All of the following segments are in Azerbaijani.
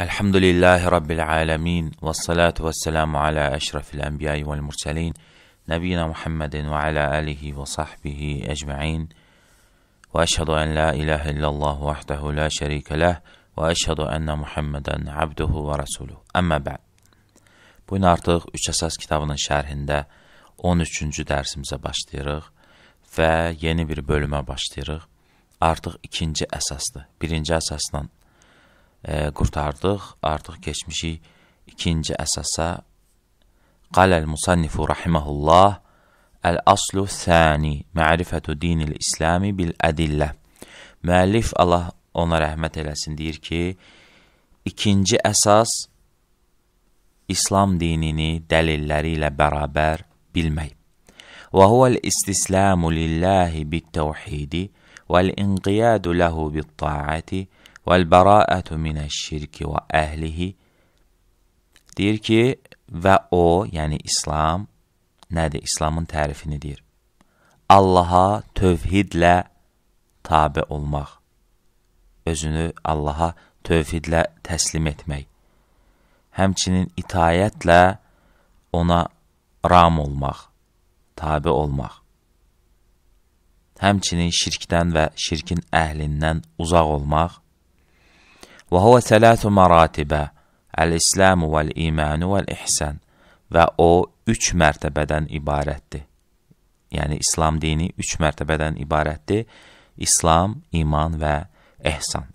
Elhamdülillahi Rabbil alemin ve salatu ve selamu ala eşrafil enbiyayı vel murselin nebina Muhammedin ve ala alihi ve sahbihi ecma'in ve eşhedü en la ilahe illallah vahdehu la şerike leh və əşhədu ənnə Muhammədən abduhu və rasuluhu. Əmmə bəd. Bu gün artıq 3 əsas kitabının şərhində 13-cü dərsimizə başlayırıq və yeni bir bölümə başlayırıq. Artıq ikinci əsasdır. Birinci əsasdan e, qurtardıq. Artıq keçmişik ikinci əsasa. Qaləl musannifu rahiməhullah Əl-aslu thani Mərifətü dinil İslami bil-ədillə Müəllif Allah ona rəhmət eləsin deyir ki, ikinci əsas İslam dinini dəlilləri ilə bərabər bilmək. Və huvəl istislamu lillahi bit-təvhidi vəl-inqiyadu ləhu bit-taati Vəl-bərəətü minəş-şirki və əhlihi deyir ki, və o, yəni İslam, nədir? İslamın tərifini deyir. Allaha tövhidlə tabi olmaq, özünü Allaha tövhidlə təslim etmək, həmçinin itayətlə ona ram olmaq, tabi olmaq, həmçinin şirkdən və şirkin əhlindən uzaq olmaq, وهو ثلاث maratibə Əl-İslamu vəl-İmanu vəl-İhsən və o üç mərtəbədən ibarətdir. Yəni, İslam dini üç mərtəbədən ibarətdir. İslam, iman və ehsan.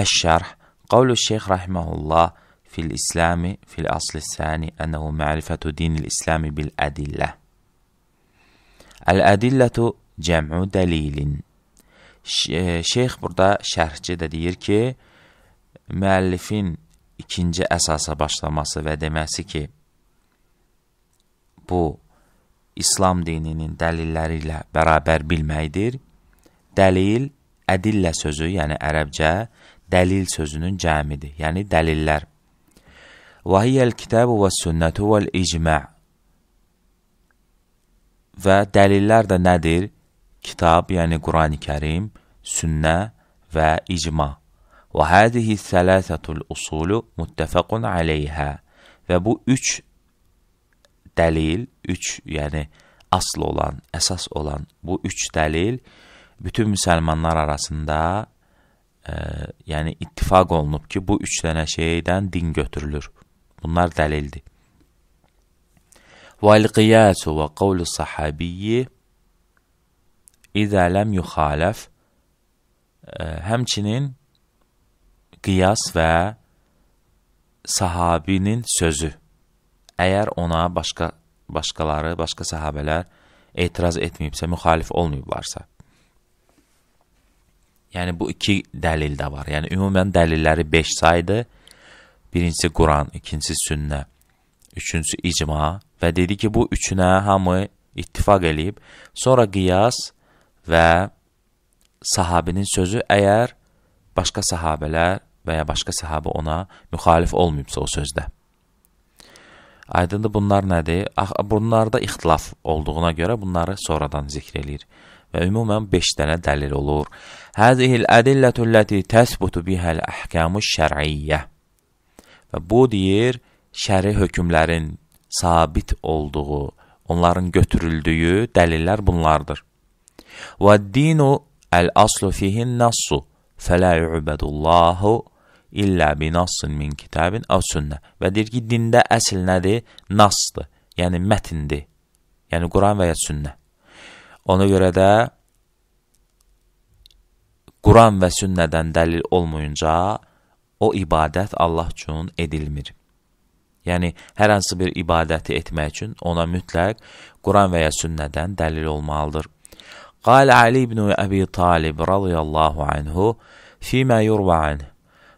Əş-şərh, qavlu şeyx rəhməhullah fil-İslami fil-asli səni ənəhu mərifətu dinil-İslami bil-ədillə. Əl-ədillətu cəm'u dəlilin. Şeyx burada şərhçi də deyir ki, müəllifin ikinci əsasa başlaması və deməsi ki, bu İslam dininin dəlilləri ilə bərabər bilməkdir. Dəlil, ədillə sözü, yəni ərəbcə, dəlil sözünün cəmidir, yəni dəlillər. Və hiyəl kitabu və sünnətu vəl icmə Və dəlillər də nədir? Kitab, yəni Qurani-Kərim, sünnə və icma. وهذه الثلاثة الأصول muttefakun aleyha. Ve bu üç delil, üç yani asıl olan, esas olan bu üç delil bütün Müslümanlar arasında e, yani ittifak olunub ki, bu üç dənə şeydən din götürülür. Bunlar delildir. وَالْقِيَاسُ وَقَوْلُ الصَّحَابِيِّ اِذَا لَمْ يُخَالَفْ Həmçinin qiyas və sahabinin sözü. Əgər ona başqa başqaları, başqa sahabələr etiraz etməyibsə, müxalif olmayıblarsa. Yəni, bu iki dəlil də var. Yəni, ümumən dəlilləri 5 saydı. Birincisi Quran, ikincisi sünnə, üçüncüsü icma və dedi ki, bu üçünə hamı ittifaq eləyib. Sonra qiyas və sahabinin sözü əgər başqa sahabələr və ya başqa səhabə ona müxalif olmayıbsa o sözdə. Aydındır, bunlar nədir? Ah, bunlarda ixtilaf olduğuna görə bunları sonradan zikr eləyir. Və ümumən 5 dənə dəlil olur. Həzihil ədillətü ləti təsbutu bihəl əhkəmu şər'iyyə. Və bu deyir, şəri hökmlərin sabit olduğu, onların götürüldüyü dəlillər bunlardır. Və dinu əl-aslu fihin nassu, fələ yu'bədullahu illə bi nasın min kitabin əv sünnə. Və deyir ki, dində əsl nədir? Nasdır, yəni mətindir. Yəni Quran və ya sünnə. Ona görə də Quran və sünnədən dəlil olmayınca o ibadət Allah üçün edilmir. Yəni, hər hansı bir ibadəti etmək üçün ona mütləq Quran və ya sünnədən dəlil olmalıdır. Qal Ali ibn Əbi Talib radiyallahu anhu fīmə yurva anhu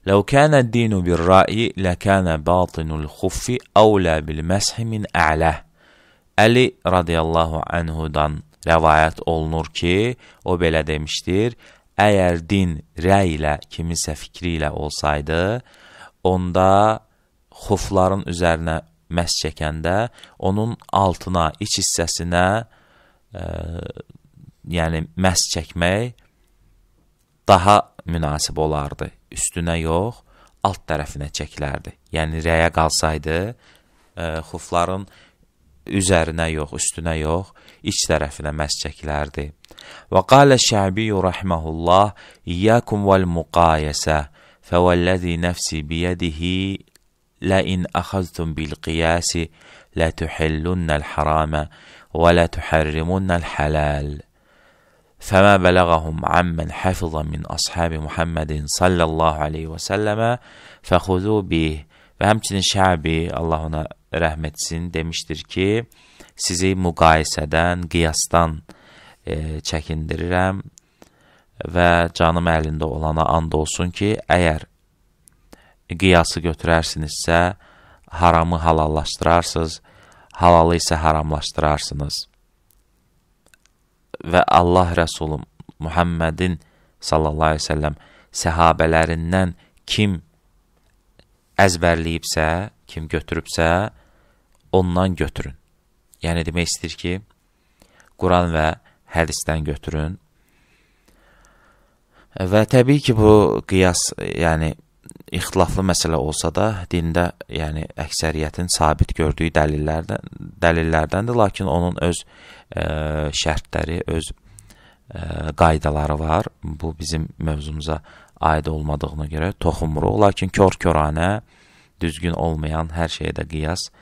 لو كان الدين بالرأي لكان باطن الخف أولى بالməsh min ələ. Əli radiyallahu anhudan rəvayət olunur ki, o belə demişdir, əgər din rəy ilə, kimisə fikri ilə olsaydı, onda xufların üzərinə məhz çəkəndə onun altına, iç hissəsinə, ə, e, yəni məhz çəkmək daha münasib olardı üstünə yox, alt tərəfinə çəkilərdi. Yəni rəyə qalsaydı, ə, e, xufların üzərinə yox, üstünə yox, iç tərəfinə məs çəkilərdi. Və qalə Şəbi rahmehullah: "İyyakum vel muqayəsə, fevellezî nefsi biyedihi la in axaztum bil qiyasi la tuhillunal harama və la tuharrimunal halal." فما بلغهم عمن حفظ من أصحاب Muhammedin sallallahu aleyhi ve selleme fehuzu bih. Ve həmçinin Şəbi, Allah ona rəhm etsin, demişdir ki, sizi müqayisədən, qiyasdan e, çəkindirirəm və canım əlində olana and olsun ki, əgər qiyası götürərsinizsə, haramı halallaşdırarsınız, halalı isə haramlaşdırarsınız və Allah rəsulum Muhammedin sallallahu aleyhi ve sellem səhabələrindən kim əzbərləyibsə, kim götürübsə, ondan götürün. Yəni demək istəyir ki, Quran və hədisdən götürün. Və təbii ki, bu qiyas, yəni ixtilaflı məsələ olsa da, dində, yəni əksəriyyətin sabit gördüyü dəlillərdən, dəlillərdəndir, lakin onun öz ə, şərtləri, öz ə, e, qaydaları var. Bu bizim mövzumuza aid olmadığına görə toxunmuruq, lakin kör-köranə düzgün olmayan hər şeyə də qiyas ə,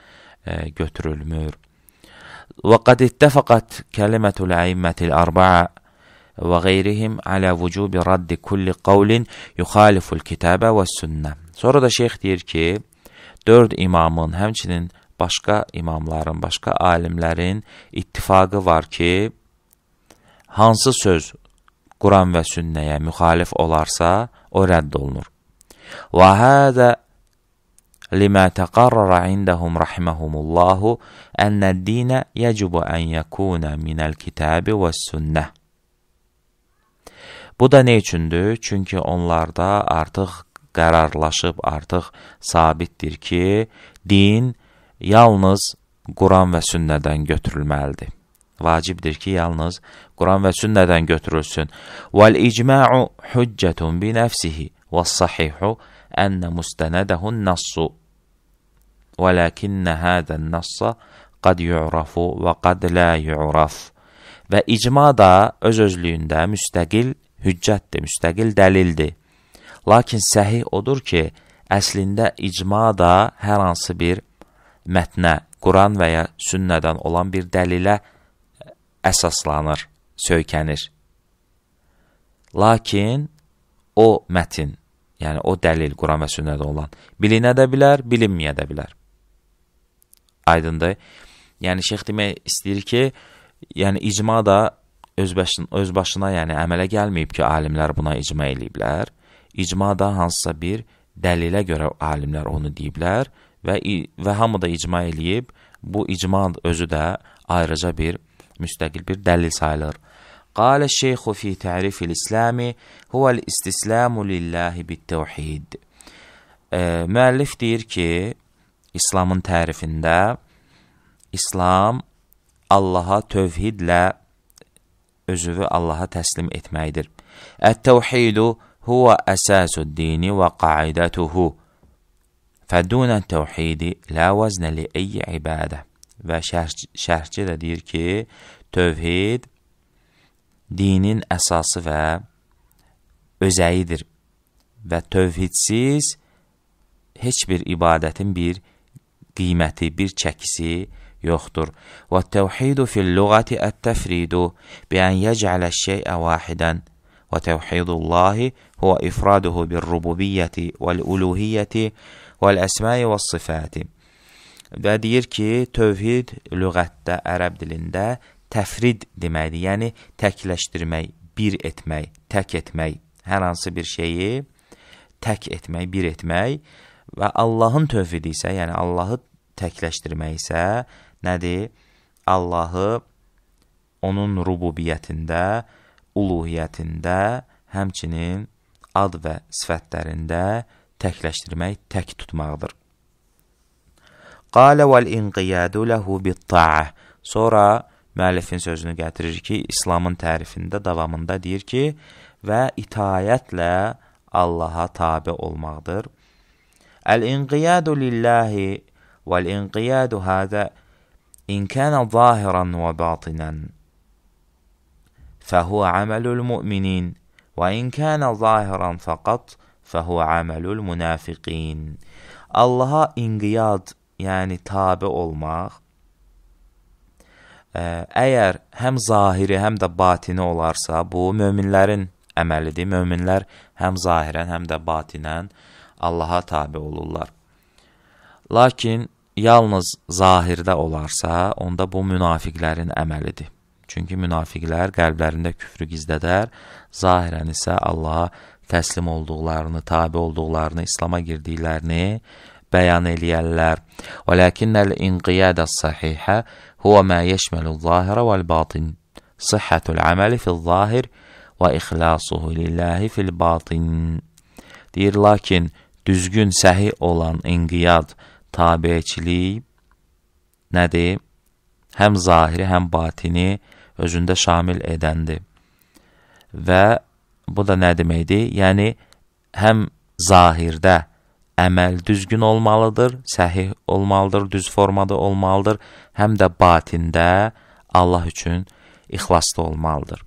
e, götürülmür. Və qad ittefaqat kəlimətul əimmətil arba'a və qeyrihim alə vücubi raddi kulli qavlin yuxaliful kitabə və sünnə. Sonra da şeyx deyir ki, dörd imamın, həmçinin başqa imamların, başqa alimlərin ittifaqı var ki, hansı söz Quran və sünnəyə müxalif olarsa, o rədd olunur. Və hədə limə təqarrara indəhum rəhməhumullahu ənə dinə yəcubu ən yəkunə minəl kitəbi və sünnə. Bu da ne üçündür? Çünki onlarda artıq qərarlaşıb, artıq sabitdir ki, din yalnız Quran və sünnədən götürülməlidir. Vacibdir ki, yalnız Quran və sünnədən götürülsün. Vəl-icma'u hüccətun bi nəfsihi və sahihu ənnə müstənədəhun nassu və ləkinnə hədən nassa qad yu'rafu və qad lə yu'raf. Və icma da öz-özlüyündə müstəqil hüccətdir, müstəqil dəlildir. Lakin səhih odur ki, əslində icma da hər hansı bir mətnə, Quran və ya sünnədən olan bir dəlilə e, əsaslanır, söykənir. Lakin o mətin, yəni o dəlil Quran və sünnədə olan bilinə də bilər, bilinməyə də bilər. Aydındır? Yəni şeyx demək istəyir ki, yəni icma da öz başına, öz başına yəni əmələ gəlməyib ki, alimlər buna icma eləyiblər. İcma da hansısa bir dəlilə görə alimlər onu deyiblər və, və hamı da icma eləyib, bu icma özü də ayrıca bir, müstəqil bir dəlil sayılır. Qalə şeyxu fi tərifil İslami huvəl istislamu lillahi bittevhid. E, müəllif deyir ki, İslamın tərifində İslam Allaha tövhidlə özünü Allaha təslim etməkdir. Ət-təvhidu huvə əsasuddini və qaidətuhu. Fədun təvhidi la vəznə li ayyi ibadə. Və şərh, şərhçi də deyir ki, tövhid dinin əsası və özəyidir. Və tövhidsiz heç bir ibadətin bir qiyməti, bir çəkisi yoxdur. Və təvhidu fil lüğəti ət-təfridu bi ən yəcələ şeyə vahidən. Və təvhidullahi huvə ifraduhu bir rububiyyəti vəl-uluhiyyəti və vəl-əsmai vəs-sifati. Və deyir ki, tövhid lüğətdə, ərəb dilində təfrid deməkdir. Yəni təkləşdirmək, bir etmək, tək etmək, hər hansı bir şeyi tək etmək, bir etmək və Allahın tövhidi isə, yəni Allahı təkləşdirmək isə nədir? Allahı onun rububiyyətində, uluhiyyətində, həmçinin ad və sifətlərində təkləşdirmək, tək tutmaqdır. Qalə vəl-inqiyadu ləhu bit-ta'a. Sonra müəllifin sözünü gətirir ki, İslamın tərifində davamında deyir ki, və itayətlə Allaha tabi olmaqdır. Əl-inqiyadu lillahi vəl-inqiyadu hədə in kənə zahiran və batinən fəhü əməlül müminin və in kənə zahiran fəqat Fəhu amelul munafiqin. Allaha inqiyad, yəni tabe olmaq, e, əgər həm zahiri, həm də batini olarsa, bu möminlərin əməlidir. Möminlər həm zahirən, həm də batinən Allaha tabe olurlar. Lakin yalnız zahirdə olarsa, onda bu münafiqlərin əməlidir. Çünki münafiqlər qəlblərində küfrü gizlədər, zahirən isə Allaha təslim olduqlarını, tabi olduqlarını, İslama girdiklərini bəyan eləyərlər. Və lakinnəl inqiyadə səhihə huvə mə yeşməlu zahirə vəl batin. Sıhhətul əməli fil zahir və ixlasuhu lillahi fil batin. Deyir, lakin düzgün səhi olan inqiyad, tabiəçilik nədir? Həm zahiri, həm batini özündə şamil edəndir və bu da nə deməkdir? Yəni, həm zahirdə əməl düzgün olmalıdır, səhih olmalıdır, düz formada olmalıdır, həm də batində Allah üçün ixlaslı olmalıdır.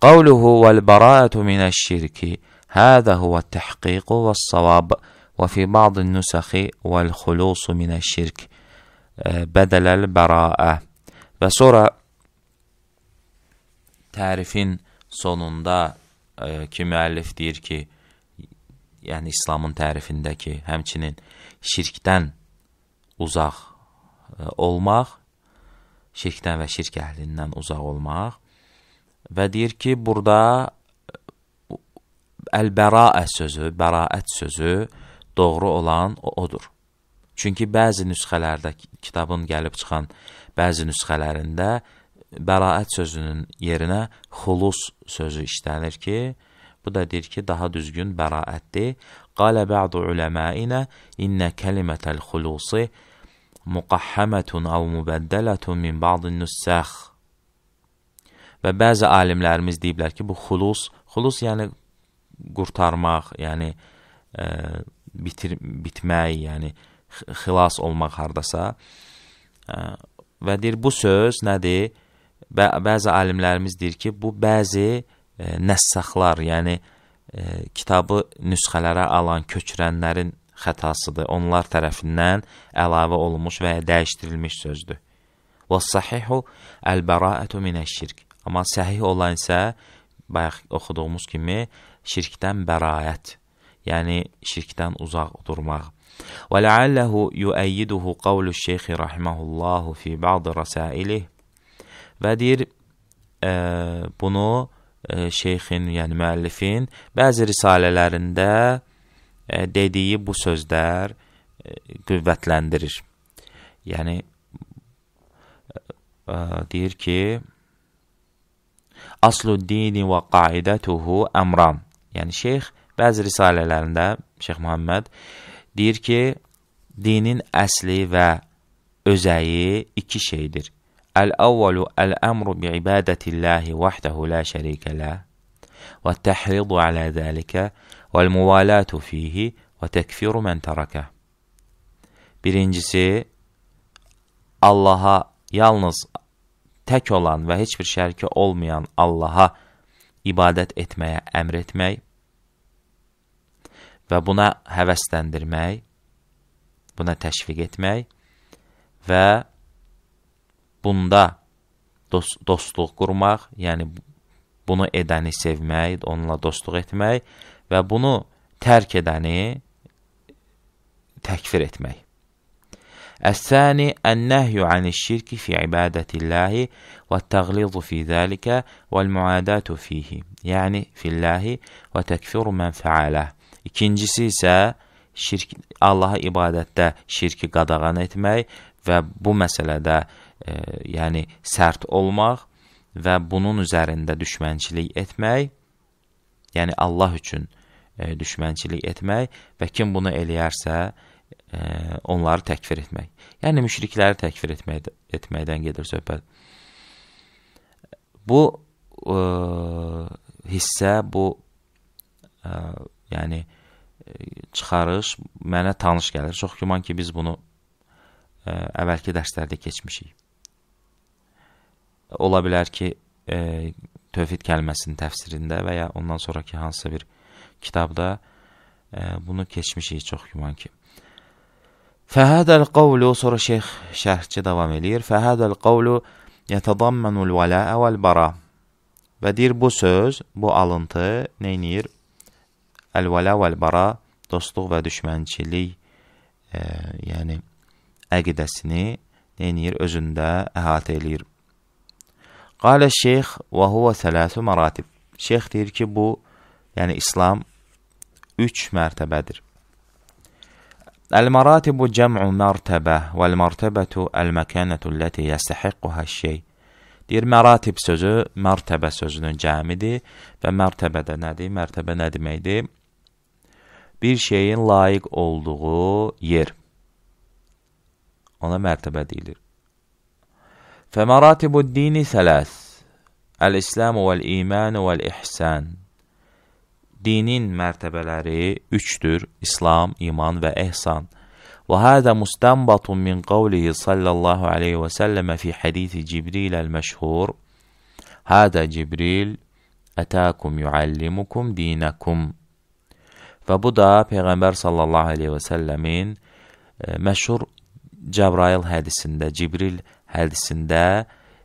Qavluhu vəl-bəraətu minəş-şirki, hədə huvət-təhqiqu vəs-savab və fi bəzin nüsəxi vəl-xulusu minəş-şirk, bədələl-bəraə. Və sonra tərifin sonunda e, ki, müəllif deyir ki, yəni İslamın tərifindəki, həmçinin şirkdən uzaq e, olmaq, şirkdən və şirk əhlindən uzaq olmaq və deyir ki, burada e, əl-bəraə sözü, bəraət sözü doğru olan o, odur. Çünki bəzi nüsxələrdə, kitabın gəlib çıxan bəzi nüsxələrində bəraət sözünün yerinə xulus sözü işlənir ki, bu da deyir ki, daha düzgün bəraətdir. Qalə bə'du uləməinə innə kəlimətəl xulusi muqahhəmətun av mübəddələtun min ba'din nüssəx. Və bəzi alimlərimiz deyiblər ki, bu xulus, xulus yəni qurtarmaq, yəni ə, e, bitir, bitmək, yəni xilas olmaq hardasa. Ə, e, və deyir, bu söz nədir? bə bəzi alimlərimiz deyir ki, bu bəzi e, nəssaxlar, yəni e, kitabı nüsxələrə alan köçürənlərin xətasıdır. Onlar tərəfindən əlavə olunmuş və ya dəyişdirilmiş sözdür. Və sahihu əl-bəraətu minəş-şirk. Amma səhih olan isə bayaq oxuduğumuz kimi şirkdən bəraət, yəni şirkdən uzaq durmaq. Və ləalləhu yuəyiduhu qavlu şeyxi rahiməhullahu fi bəzi rəsailəh və deyir e, bunu e, şeyxin, yəni müəllifin bəzi risalələrində e, dediyi bu sözlər e, qüvvətləndirir. Yəni e, deyir ki, Aslu dini və qaidətuhu əmran. Yəni şeyx bəzi risalələrində Şeyx Məhəmməd deyir ki, dinin əsli və özəyi iki şeydir. الأول الأمر بعبادة الله وحده لا شريك له والتحريض على ذلك والموالاة فيه وتكفir من تركه. Birincisi Allah'a yalnız tek olan ve hiçbir şerki olmayan Allah'a ibadet etmeye emretmek və buna həvəsləndirmək, buna təşviq etmək və bunda dost, dostluq qurmaq, yəni bunu edəni sevmək, onunla dostluq etmək və bunu tərk edəni təkfir etmək. Əs-səni ənnəhyu anişşirki fi ibadətilləhi və təğlizu fi zəlikə və müadətu fihi, yəni filləhi və təkfiru mən fəaləh. İkincisi isə şirk, Allaha ibadətdə şirki qadağan etmək və bu məsələdə e, yəni sərt olmaq və bunun üzərində düşmənçilik etmək, yəni Allah üçün e, düşmənçilik etmək və kim bunu eləyərsə, e, onları təkfir etmək. Yəni, müşrikləri təkfir etmək, etməkdən gedir söhbət. Bu e, hissə, bu e, yəni, e, çıxarış mənə tanış gəlir. Çox güman ki, biz bunu ə, e, əvvəlki dərslərdə keçmişik ola bilər ki, e, tövhid kəlməsinin təfsirində və ya ondan sonraki hansısa bir kitabda e, bunu keçmişik çox güman ki. Fəhədəl qavlu, sonra şeyx şərhçi davam eləyir. Fəhədəl qavlu yətədammanul vələ əvəl bara. Və deyir, bu söz, bu alıntı neynir? Əl-vələ vəl-bara, dostluq və düşmənçilik, e, yəni əqidəsini neynir? Özündə əhatə eləyir. Qalə şeyx və huvə sələsü məratib. Şeyx deyir ki, bu, yəni İslam üç mərtəbədir. Əl-məratibu cəm'u mərtəbə vəl-mərtəbətu əl-məkənətu ləti yəstəxiqquhə şey. Deyir, məratib sözü mərtəbə sözünün cəmidir və mərtəbədə nədir? Mərtəbə nə deməkdir? Bir şeyin layiq olduğu yer. Ona mərtəbə deyilir. فمراتب الدين ثلاث الإسلام والإيمان والإحسان دينين مرتبة üçtür. أشتر إسلام إيمان وإحسان وهذا مستنبط من قوله صلى الله عليه وسلم في حديث جبريل المشهور هذا جبريل أتاكم يعلمكم دينكم فبدأ bu صلى الله عليه وسلم آه، مشهور Cəbrail hədisində, Cibril hədisində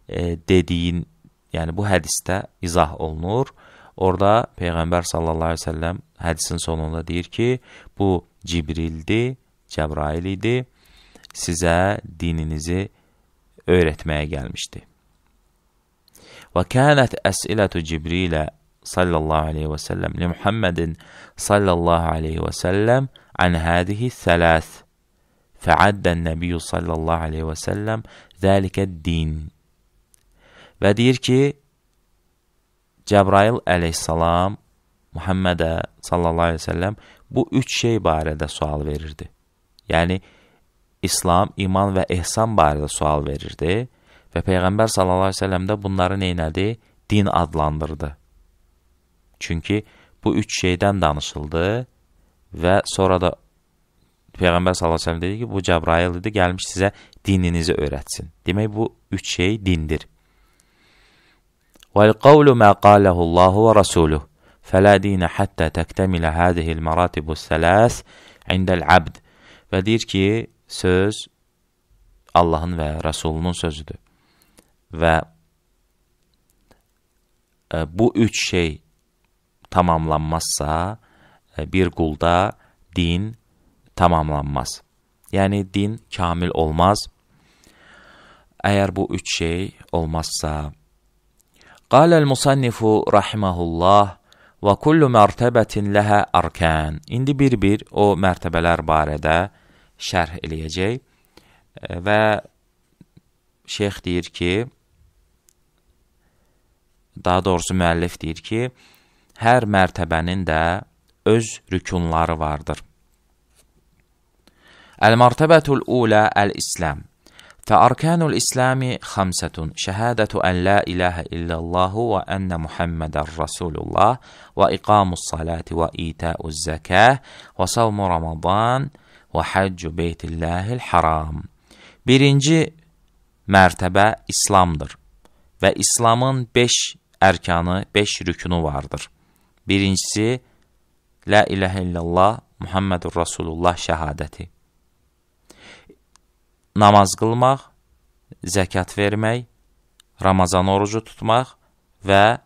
e, dediyin, yəni bu hədisdə izah olunur. Orada Peyğəmbər sallallahu əleyhi və səlləm hədisin sonunda deyir ki, bu Cibrildi, Cəbrail idi. Sizə dininizi öyrətməyə gəlmişdi. Və kanat əs'ilətu Cibrilə sallallahu aleyhi və səlləm li Muhammedin sallallahu aleyhi və səlləm an hadihi thalath. Fəaddə nəbiyyü sallallahu aleyhi və səlləm zəlikə din. Və deyir ki, Cəbrail əleyhissalam Muhammədə sallallahu aleyhi və səlləm bu üç şey barədə sual verirdi. Yəni, İslam, iman və ehsan barədə sual verirdi və Peyğəmbər sallallahu aleyhi və səlləm də bunları neynədi? Din adlandırdı. Çünki bu üç şeydən danışıldı və sonra da Peyğəmbər sallallahu əleyhi dedi ki, bu Cəbrail idi, gəlmiş sizə dininizi öyrətsin. Demək bu üç şey dindir. وَالْقَوْلُ مَا قَالَهُ اللّٰهُ وَرَسُولُهُ فَلَا دِينَ حَتَّى تَكْتَمِلَ هَذِهِ الْمَرَاتِبُ السَّلَاسِ عِنْدَ الْعَبْدِ Və deyir ki, söz Allahın və Rəsulunun sözüdür. Və e, bu üç şey tamamlanmazsa, e, bir qulda din, tamamlanmaz. Yəni din kamil olmaz. Əgər bu üç şey olmazsa. Qaləl-musannifu rahimahullah və kullu mərtəbətin ləhə arkən. İndi bir-bir o mərtəbələr barədə şərh eləyəcək və şeyx deyir ki, daha doğrusu müəllif deyir ki, hər mərtəbənin də öz rükunları vardır. المرتبة الأولى الإسلام فأركان الإسلام خمسة شهادة أن لا إله إلا الله وأن محمد رسول الله وإقام الصلاة وإيتاء الزكاة وصوم رمضان وحج بيت الله الحرام Birinci mərtəbə İslamdır və İslamın 5 ərkanı, 5 rükunu vardır. Birincisi, Lə iləhə illallah, Muhammedur Rasulullah şəhadəti namaz qılmaq, zəkat vermək, Ramazan orucu tutmaq və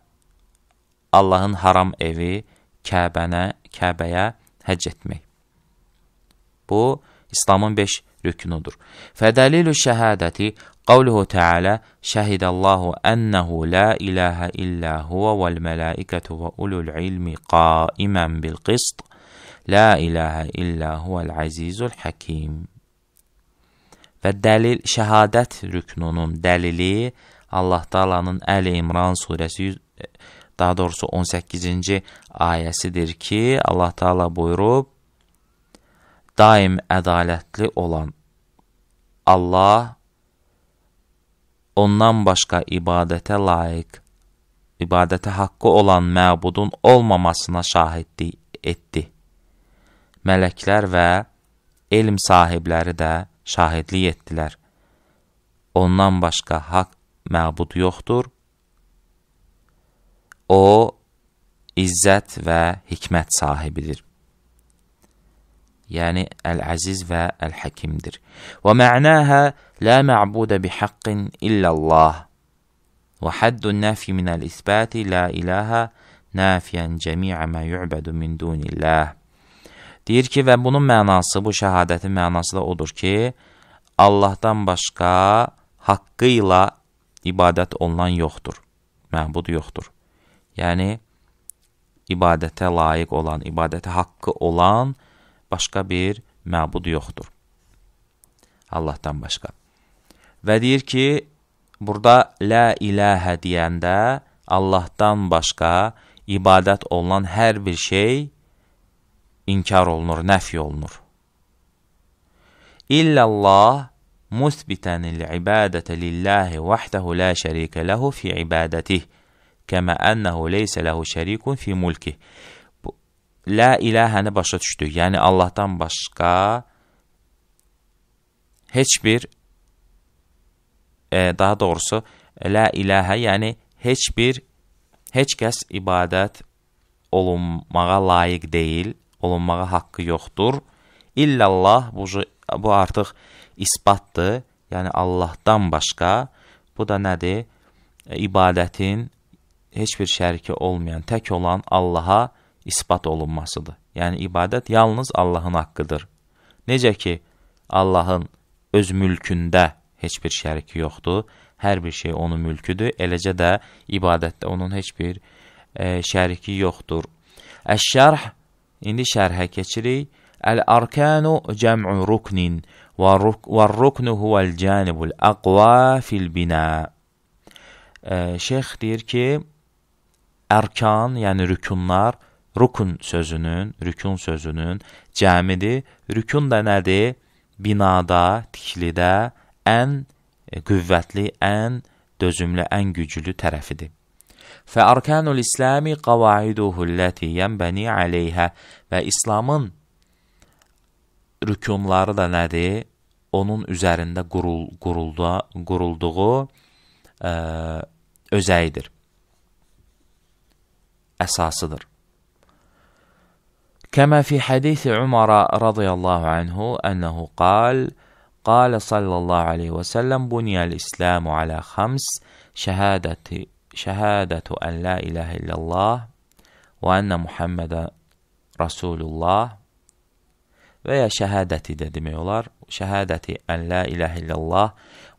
Allahın haram evi Kəbənə, Kəbəyə həcc etmək. Bu, İslamın 5 rüknudur. Fədəlilü şəhədəti qavluhu Teala şəhidəllahu ənəhu la iləhə illə huvə vəl mələikətü və ulul ilmi qaimən bil qist, la iləhə illə huvəl əzizul həkim. Və dəlil, şəhadət rüknunun dəlili Allah Taalanın Əli İmran surəsi e, daha doğrusu 18-ci ayəsidir ki, Allah Taala buyurub: Daim ədalətli olan Allah ondan başqa ibadətə layiq, ibadətə haqqı olan məbudun olmamasına şahidlik etdi. Mələklər və elm sahibləri də şahitlik etdilər. Ondan başqa haqq məbud yoxdur. O, izzət və hikmət sahibidir. Yəni, Əl-Əziz və Əl-Həkimdir. Və mə'nəhə لا معبود بحق إلا الله وحد النافي من الإثبات لا إله نافيا جميع ما يعبد من دون الله Deyir ki, və bunun mənası, bu şəhadətin mənası da odur ki, Allahdan başqa haqqı ilə ibadət olunan yoxdur, məhbud yoxdur. Yəni, ibadətə layiq olan, ibadətə haqqı olan başqa bir məbud yoxdur. Allahdan başqa. Və deyir ki, burada lə iləhə deyəndə Allahdan başqa ibadət olunan hər bir şey inkar olunur, nəfi olunur. İlləllah musbitən il-ibadətə lillahi vəhdəhu la şərikə ləhu fi ibadətih, kəmə ənəhu leysə ləhu şərikun fi mulkih. Lə iləhəni başa düşdük, yəni Allahdan başqa heç bir, e, daha doğrusu, lə iləhə, yəni heç bir, heç kəs ibadət olunmağa layiq deyil, olunmağa haqqı yoxdur. İllallah bu, bu artıq isbatdır. Yəni Allahdan başqa bu da nədir? E, ibadətin heç bir şəriki olmayan, tək olan Allaha isbat olunmasıdır. Yəni ibadət yalnız Allahın haqqıdır. Necə ki Allahın öz mülkündə heç bir şəriki yoxdur. Hər bir şey onun mülküdür. Eləcə də ibadətdə onun heç bir e, şəriki yoxdur. Əş-şərh İndi şərhə keçirik. Əl-ərkanu cəm'u ruknin və ruknu huvəl cənibul əqva fil bina. Şeyx deyir ki, ərkan, yəni rükunlar, rukun sözünün, rükun sözünün cəmidir. Rükun da nədir? Binada, tikilidə ən qüvvətli, ən dözümlü, ən güclü tərəfidir. فَأَرْكَانُ الْإِسْلَامِ قَوَاعِدُهُ الَّتِي يَنْبَنِي عَلَيْهَا Və İslamın rükunları da nədir? Onun üzərində qurul, qurulda, qurulduğu ə, e, özəyidir, əsasıdır. كما في حديث عمر رضي الله عنه أنه قال قال صلى الله عليه وسلم بني الإسلام على خمس شهادة şəhədətü ən la iləhə illallah və ənə Muhammedə Rasulullah və ya şəhadəti də demək olar. Şəhadəti ən la iləhə illallah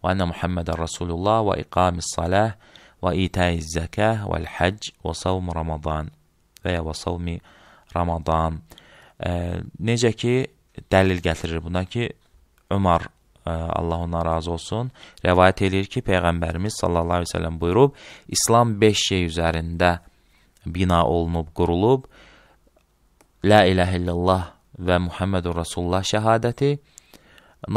və ənə Muhammedə Rasulullah və iqamis saləh və itəyiz zəkəh vəl həcc və savm Ramazan və ya və savmi Ramazan. E, necə ki, dəlil gətirir buna ki, Ömar Allah ondan razı olsun, rəvayət eləyir ki, Peyğəmbərimiz sallallahu aleyhi ve sellem buyurub, İslam 5 şey üzərində bina olunub, qurulub, Lə iləhə illallah və Muhammedun Rasulullah şəhadəti,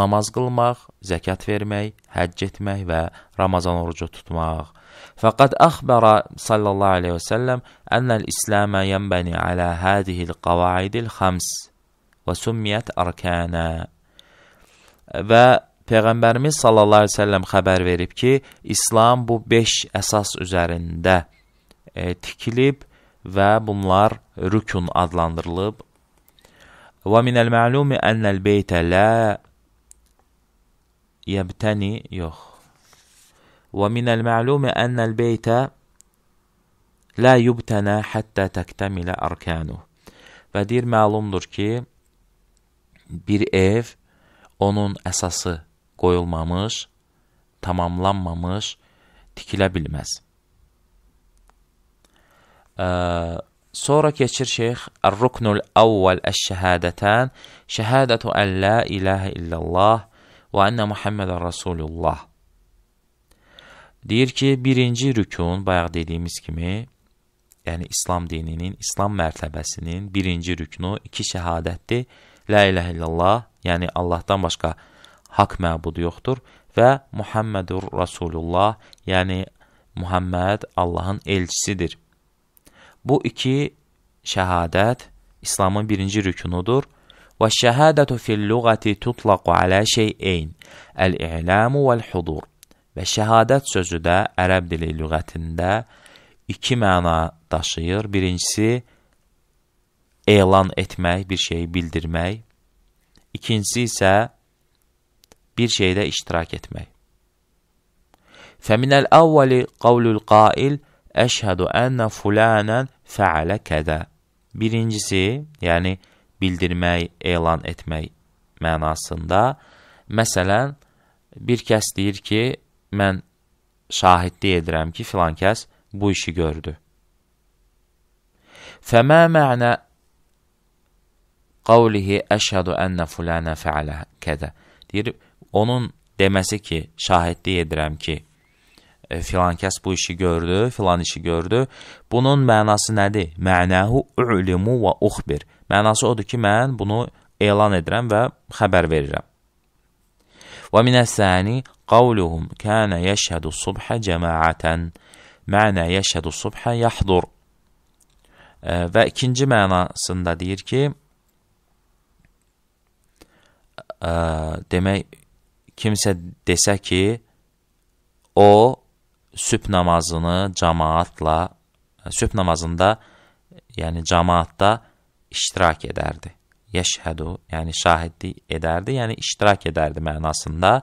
namaz qılmaq, zəkat vermək, həcc etmək və Ramazan orucu tutmaq. Fəqad əxbərə sallallahu aleyhi və səlləm ənəl İsləmə yənbəni alə hədihil qavaidil xəms və sümmiyyət ərkənə və Peyğəmbərimiz sallallahu əleyhi və səlləm xəbər verib ki, İslam bu 5 əsas üzərində e, tikilib və bunlar rükun adlandırılıb. Və minəl məlumi ənəl beytə la yəbtəni yox. Və minəl məlumi ənəl beytə la yubtənə həttə təktəmilə ərkanuh. Və deyir, məlumdur ki, bir ev onun əsası qoyulmamış, tamamlanmamış tikilə bilməz. Ə, sonra keçir şeyx Ər-Ruknul Əvvəl Əş-Şəhadətən Şəhadətu ən la ilahə illallah və ennə Muhammedən Rasulullah. Deyir ki, birinci rükun, bayaq dediyimiz kimi, yəni İslam dininin, İslam mərtəbəsinin birinci rüknu iki şəhadətdir. La ilahə illallah yəni Allahdan başqa haqq məbud yoxdur və Muhammedur Rasulullah, yəni Muhammed Allahın elçisidir. Bu iki şəhadət İslamın birinci rükunudur. Və şəhadətu fil lüğəti tutlaqu alə şey'eyn, əl-i'lamu vəl-hudur. Və şəhadət sözü də ərəb dili lüğətində iki məna daşıyır. Birincisi, elan etmək, bir şeyi bildirmək. İkincisi isə bir şeydə iştirak etmək. Fəminəl əvvəli qavlül qail əşhədu ənə fulənən fəalə kədə. Birincisi, yəni bildirmək, elan etmək mənasında, məsələn, bir kəs deyir ki, mən şahidlik edirəm ki, filan kəs bu işi gördü. Fəmə mə'nə qavlihi əşhədu ənnə fulənə fəalə kədə. Deyir, onun deməsi ki, şahidlik edirəm ki, e, filan kəs bu işi gördü, filan işi gördü. Bunun mənası nədir? Mənəhu ülimu və uxbir. Mənası odur ki, mən bunu elan edirəm və xəbər verirəm. Və minəs-səni qavluhum kənə yəşhədu subhə cəmaətən. Mənə yəşhədu subhə yəhdur. E, və ikinci mənasında deyir ki, ə, demək, kimsə desə ki, o sübh namazını cəmaatla, e, sübh namazında, yəni cəmaatda iştirak edərdi. Yəşhədu, yəni şahidlik edərdi, yəni iştirak edərdi mənasında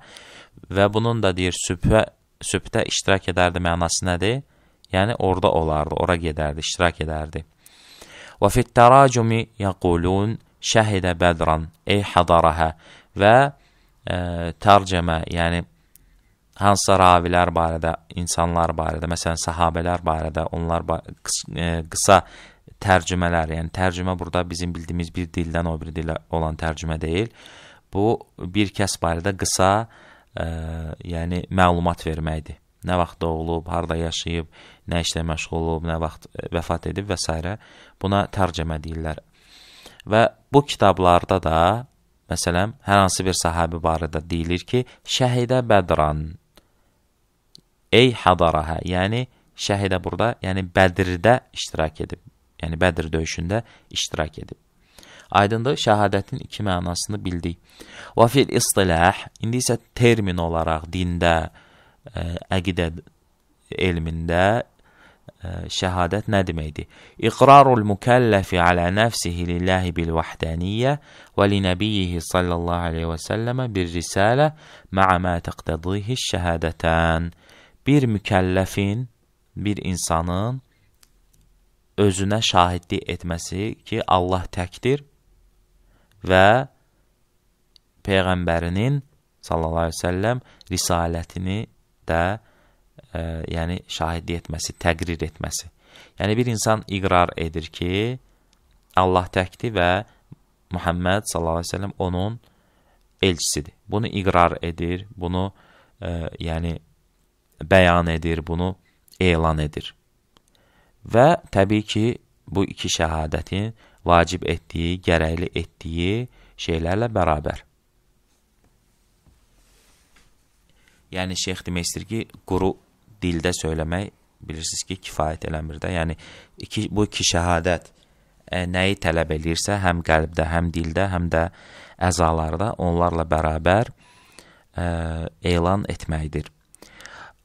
və bunun da deyir sübhə, sübhdə iştirak edərdi mənası nədir? Yəni orada olardı, ora gedərdi, iştirak edərdi. Və fit təracumi yəqulun şəhidə bədran, ey hadarəhə və ə, e, tərcəmə, yəni hansısa ravilər barədə, insanlar barədə, məsələn, sahabələr barədə, onlar bar qıs ə, e, qısa tərcümələr, yəni tərcümə burada bizim bildiyimiz bir dildən o bir dilə olan tərcümə deyil. Bu bir kəs barədə qısa, ə, e, yəni məlumat verməkdir. Nə vaxt doğulub, harda yaşayıb, nə işlə məşğul olub, nə vaxt vəfat edib və s. Buna tərcümə deyirlər. Və bu kitablarda da Məsələn, hər hansı bir sahabi barədə deyilir ki, şəhidə bədran, ey hadaraha, yəni şəhidə burada, yəni Bədirdə iştirak edib, yəni Bədir döyüşündə iştirak edib. Aydındır, şəhadətin iki mənasını bildik. Və fil istilah, indi isə termin olaraq dində, ə, e, əqidə elmində şəhadət nə deməkdir? İqrarul mükəlləfi alə nəfsihi lillahi bil vəhdəniyyə və li nəbiyyihi sallallahu aleyhi və səlləmə bir risalə mə'ə mə təqtədihi şəhadətən. Bir mükəlləfin, bir insanın özünə şahidlik etməsi ki, Allah təkdir və Peyğəmbərinin sallallahu aleyhi və səlləm risalətini də e, yəni şahidlik etməsi, təqrir etməsi. Yəni bir insan iqrar edir ki, Allah təkdir və Muhammed sallallahu əleyhi və səlləm onun elçisidir. Bunu iqrar edir, bunu e, yəni bəyan edir, bunu elan edir. Və təbii ki, bu iki şəhadətin vacib etdiyi, gərəkli etdiyi şeylərlə bərabər. Yəni, şeyx demək istəyir ki, quru dildə söyləmək bilirsiniz ki, kifayət eləmir də. Yəni iki, bu iki şəhadət e, nəyi tələb eləyirsə, həm qəlbdə, həm dildə, həm də əzalarda onlarla bərabər e, elan etməkdir.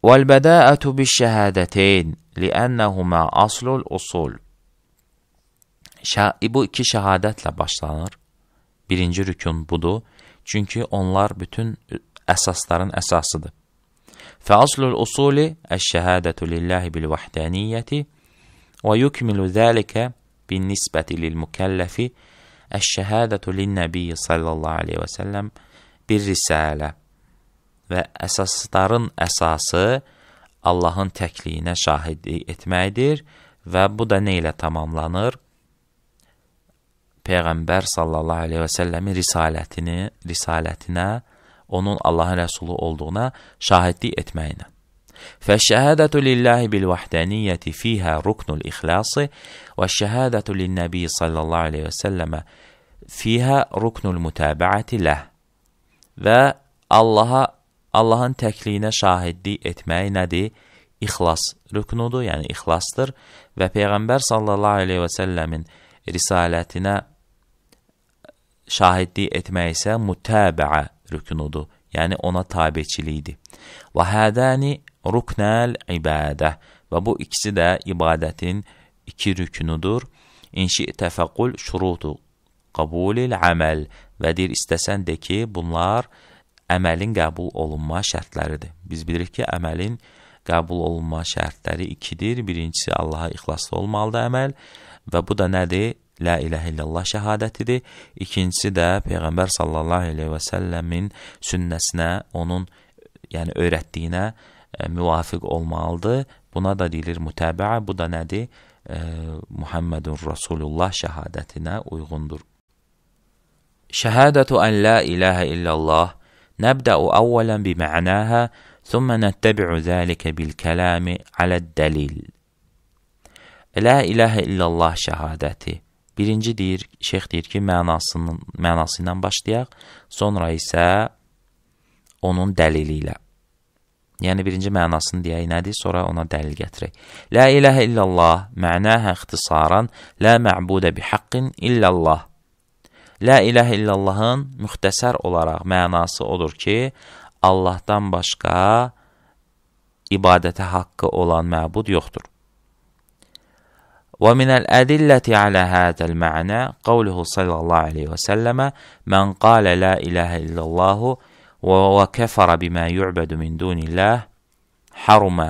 Vəl-bədəətü biş-şəhadəteyn li'annahuma aslul usul. Şə bu iki şəhadətlə başlanır. Birinci rükun budur. Çünki onlar bütün e, əsasların əsasıdır. فأصل الأصول الشهادة لله بالوحدانية ويكمل ذلك بالنسبة للمكلف الشهادة للنبي sallallahu aleyhi ve sellem bir risalə və əsasların əsası Allahın təkliyinə şahidlik etməkdir və bu da nə ilə tamamlanır? Peyğəmbər sallallahu aleyhi və səlləmin risalətini, risalətinə onun Allahın rəsulu olduğuna şahidlik etməklə. فالشهادة لله بالوحدانية فيها ركن الإخلاص والشهادة للنبي صلى الله عليه وسلم فيها ركن المتابعة له və Allaha Allahın təkliyinə şahidlik etmək nədir? İxlas rüknudur, yəni ixlasdır və Peyğəmbər sallallahu aleyhi və səlləmin risalətinə şahidlik etmək isə mütəbəə rükunudu. Yani ona tabeçiliydi. Ve hâdâni ruknel ibâdeh. Ve bu ikisi de ibadetin iki rükunudur. İnşi'te fekul şurutu kabulil amel. Ve dir istesen de ki bunlar əməlin qəbul olunma şərtləridir. Biz bilirik ki, əməlin qəbul olunma şərtləri ikidir. Birincisi, Allaha ixlaslı olmalıdır əməl və bu da nədir? Lə iləhə illallah şəhadətidir. İkincisi də Peyğəmbər sallallahu aleyhi və səlləmin sünnəsinə, onun yəni öyrətdiyinə ə, e, müvafiq olmalıdır. Buna da deyilir mütəbəə. Bu da nədir? Ə, e, Muhammedun Rasulullah şəhadətinə uyğundur. Şəhadətu ən la iləhə illallah nəbdəu əvvələn bimə'nəhə thumma nəttəbi'u zəlikə bilkələmi aləd-dəlil. La iləhə illallah şəhadəti Birinci deyir, şeyx deyir ki, mənasının, mənası ilə başlayaq, sonra isə onun dəlili ilə. Yəni, birinci mənasını deyək nədir, sonra ona dəlil gətirək. Lə iləhə illallah, mənəhə ixtisaran, lə mə'budə bi haqqin illallah. Lə iləhə illallahın müxtəsər olaraq mənası odur ki, Allahdan başqa ibadətə haqqı olan məbud yoxdur. ومن الأدلة على هذا المعنى قوله صلى الله عليه وسلم من قال لا إله إلا الله وكفر بما يعبد من دون الله حرم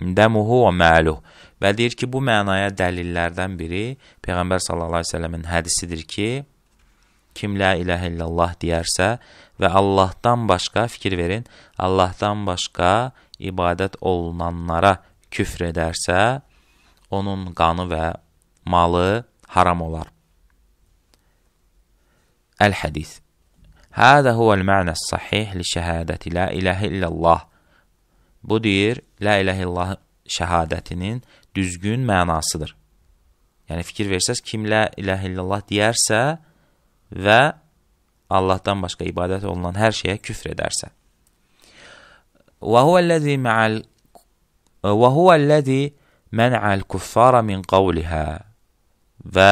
دمه və məluh. Və deyir ki, bu mənaya dəlillərdən biri Peyğəmbər sallallahu əleyhi və səlləmin hədisidir ki, kim la ilahə illallah deyərsə və Allahdan başqa fikir verin, Allahdan başqa ibadət olunanlara küfr edərsə, onun qanı və malı haram olar. Əl-Hədis Hədə huvəl mənəs sahih li şəhadəti la iləhə illallah. Bu deyir, la iləhə illallah şəhadətinin düzgün mənasıdır. Yəni, fikir versəz, kim la iləhə illallah deyərsə və Allahdan başqa ibadət olunan hər şeyə küfr edərsə. Və huvəl-ləzi məəl Və huvəl-ləzi mənəl kuffara min qavliha və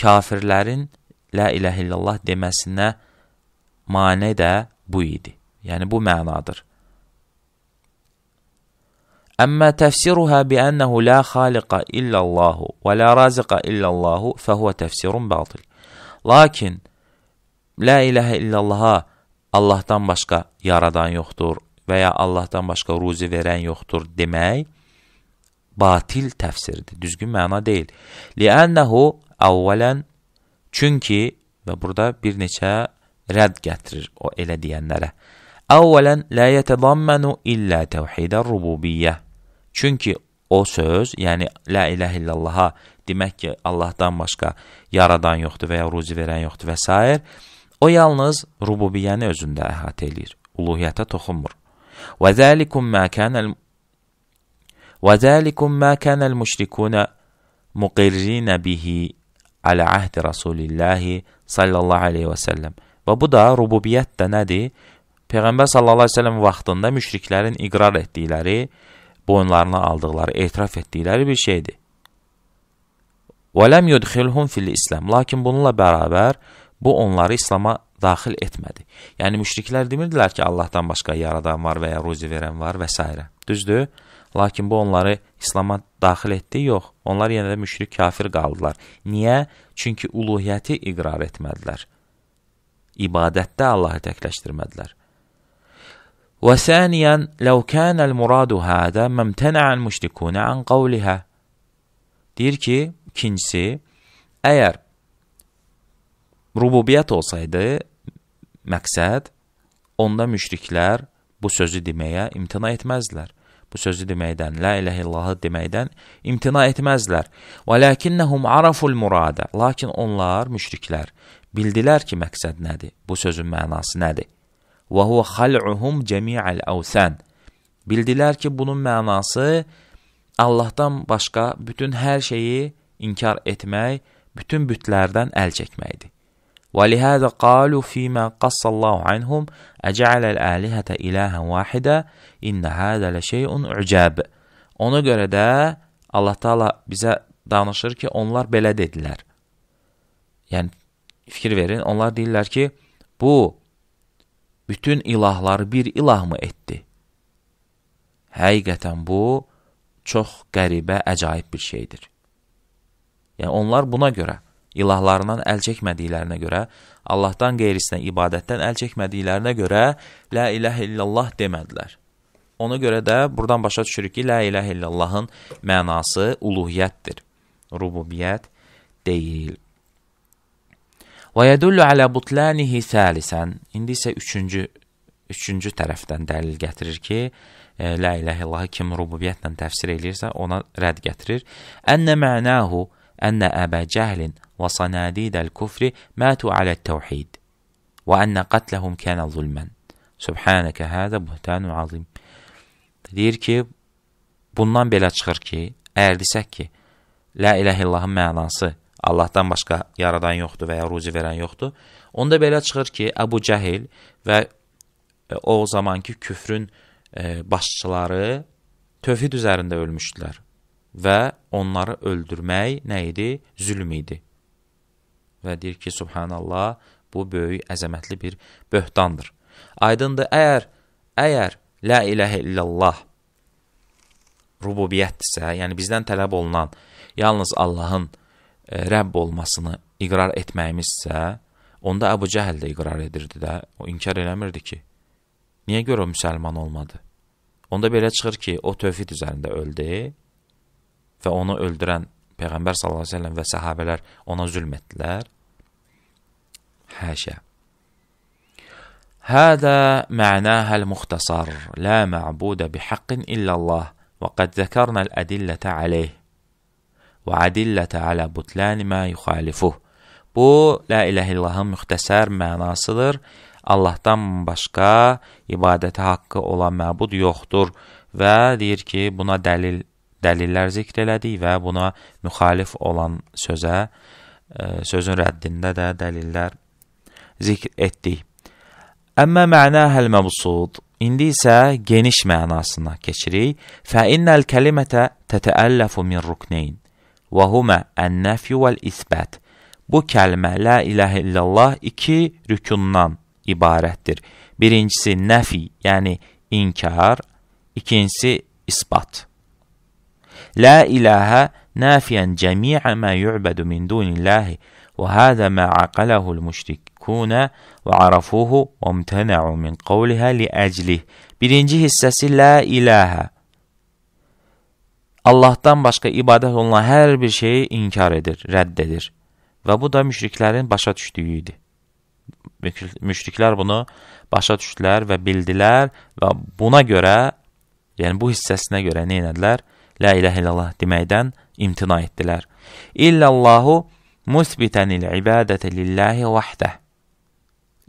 kafirlərin la iləhə illallah deməsinə mane də bu idi. Yəni, bu mənadır. Əmmə təfsiruhə bi ənəhu la xaliqa illallahu və la raziqa illallahu fəhvə təfsirun batil. Lakin, la iləhə illallaha Allahdan başqa yaradan yoxdur və ya Allahdan başqa ruzi verən yoxdur demək, batil təfsirdir. Düzgün məna deyil. Li'annahu əvvələn çünki və burada bir neçə rədd gətirir o elə deyənlərə. Əvvələn la yetadammanu illa təvhidə rububiyyə. Çünki o söz, yəni la ilahe illallaha demək ki, Allahdan başqa yaradan yoxdur və ya ruzi verən yoxdur və s. O yalnız rububiyyəni özündə əhatə eləyir. Uluhiyyətə toxunmur. Və zəlikum mə kənəl وذلكم ما كان المشركون muqirrin bihi ala ahdi Rasulillah sallallahu aleyhi və səlləm. Və bu da rububiyyət də nədir? Peyğəmbər sallallahu aleyhi və səlləm vaxtında müşriklərin iqrar etdikləri, boyunlarına aldıqları, etiraf etdikləri bir şeydir. وَلَمْ يُدْخِلْهُمْ فِي الْإِسْلَامِ Lakin bununla bərabər bu onları İslama daxil etmədi. Yəni, müşriklər demirdilər ki, Allahdan başqa yaradan var və ya ruzi verən var və s. Düzdür? Lakin bu onları İslama daxil etdi, yox. Onlar yenə də müşrik kafir qaldılar. Niyə? Çünki uluhiyyəti iqrar etmədilər. İbadətdə Allahı təkləşdirmədilər. وثانيا لو كان المراد هذا ممتنع المشركون عن قولها deyir ki ikincisi əgər rububiyyət olsaydı məqsəd onda müşriklər bu sözü deməyə imtina etməzdilər bu sözü deməkdən, la ilahə illallahı deməkdən imtina etməzlər. Walakinnahum araful murada. Lakin onlar müşriklər bildilər ki, məqsəd nədir? Bu sözün mənası nədir? Və huwa xal'uhum cəmi'al awsan. Bildilər ki, bunun mənası Allahdan başqa bütün hər şeyi inkar etmək, bütün bütlərdən əl çəkməkdir. ولهذا قالوا فيما قص الله عنهم أجعل الآلهة إلها واحدة إن هذا لشيء عجاب Ona görə də Allah Taala bizə danışır ki, onlar belə dedilər. Yəni fikir verin, onlar deyirlər ki, bu bütün ilahları bir ilah mı etdi? Həqiqətən bu çox qəribə, əcaib bir şeydir. Yəni onlar buna görə ilahlarından əl çəkmədiklərinə görə, Allahdan qeyrisinə ibadətdən əl çəkmədiklərinə görə la ilahə illallah demədilər. Ona görə də buradan başa düşürük ki, la ilahə illallahın mənası uluhiyyətdir. Rububiyyət deyil. Və yədullu alə butlanihi thalisən. İndi isə üçüncü, üçüncü tərəfdən dəlil gətirir ki, e, la ilahə illahı kim rububiyyətlə təfsir eləyirsə, ona rədd gətirir. Ənə mənahu, ənə əbə cəhlin وصناديد الكفر ماتوا على التوحيد وأن قتلهم كان ظلما Subhanəkə hədə buhtanun azim. Deyir ki, bundan belə çıxır ki, əgər desək ki, Lə iləh illahın mənası Allahdan başqa yaradan yoxdur və ya ruzi verən yoxdur, onda belə çıxır ki, Əbu Cəhil və o zamanki küfrün başçıları tövhid üzərində ölmüşdülər və onları öldürmək nə idi? Zülm idi və deyir ki, subhanallah, bu böyük, əzəmətli bir böhtandır. Aydındır, əgər, əgər la iləhə illallah rububiyyətdirsə, yəni bizdən tələb olunan yalnız Allahın e, Rəbb olmasını iqrar etməyimizsə, onda Əbu Cəhəl də iqrar edirdi də, o inkar eləmirdi ki. Niyə görə o müsəlman olmadı? Onda belə çıxır ki, o tövhid üzərində öldü və onu öldürən Peyğəmbər sallallahu əleyhi və səlləm və səhabələr ona zülm etdilər? Həşə. Hədə mə'nahəl muxtasar. La ma'budə bihaqqin illallah. Və qad zəkərnəl ədillətə aleyh. Və adillətə alə butlani mə yuxalifuh. Bu, la iləhə illahın müxtəsər mənasıdır. Allahdan başqa ibadətə haqqı olan məbud yoxdur və deyir ki, buna dəlil dəlillər zikr elədik və buna müxalif olan sözə, e, sözün rəddində də dəlillər zikr etdik. Əmmə mənəhəl məbsud. İndi isə geniş mənasına keçirik. Fə innəl kəlimətə tətəəlləfu min rukneyn. Və humə ənnəfyu vəl-isbət. Bu kəlmə la ilahə illallah iki rükundan ibarətdir. Birincisi nəfi, yəni inkar, ikincisi isbat. لا إله نافيا جميع ما يعبد من دون الله وهذا ما عقله المشركون وعرفوه وامتنعوا من قولها لأجله birinci hissəsi la ilahə Allahdan başqa ibadət olunan hər bir şeyi inkar edir, rədd edir. Və bu da müşriklərin başa düşdüyü idi. Müşriklər bunu başa düşdülər və bildilər və buna görə, yəni bu hissəsinə görə nə edədilər? la iləhə illallah deməkdən imtina etdilər. İllallahu musbitən il-ibadətə lillahi vahdə.